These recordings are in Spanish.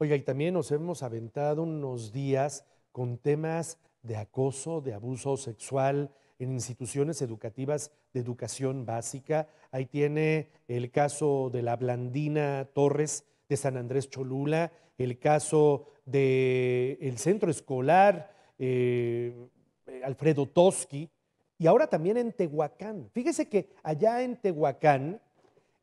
Oiga, y también nos hemos aventado unos días con temas de acoso, de abuso sexual en instituciones educativas de educación básica. Ahí tiene el caso de la Blandina Torres de San Andrés Cholula, el caso del centro escolar eh, Alfredo Toski, y ahora también en Tehuacán. Fíjese que allá en Tehuacán,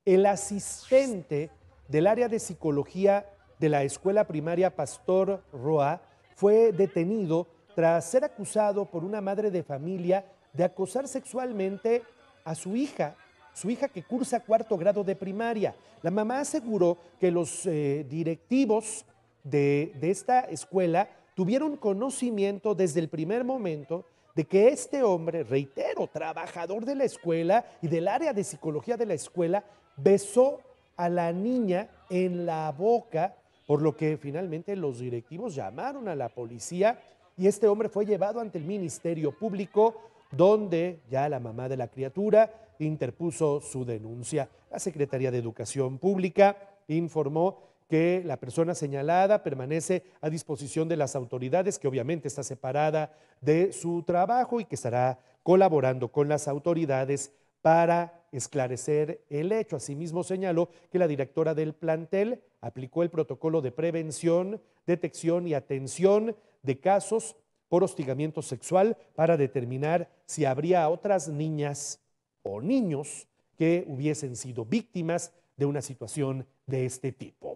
el asistente del área de psicología de la escuela primaria Pastor Roa fue detenido tras ser acusado por una madre de familia de acosar sexualmente a su hija, su hija que cursa cuarto grado de primaria. La mamá aseguró que los eh, directivos de, de esta escuela tuvieron conocimiento desde el primer momento de que este hombre, reitero, trabajador de la escuela y del área de psicología de la escuela, besó a la niña en la boca por lo que finalmente los directivos llamaron a la policía y este hombre fue llevado ante el Ministerio Público, donde ya la mamá de la criatura interpuso su denuncia. La Secretaría de Educación Pública informó que la persona señalada permanece a disposición de las autoridades, que obviamente está separada de su trabajo y que estará colaborando con las autoridades para esclarecer el hecho. Asimismo, señaló que la directora del plantel aplicó el protocolo de prevención, detección y atención de casos por hostigamiento sexual para determinar si habría otras niñas o niños que hubiesen sido víctimas de una situación de este tipo.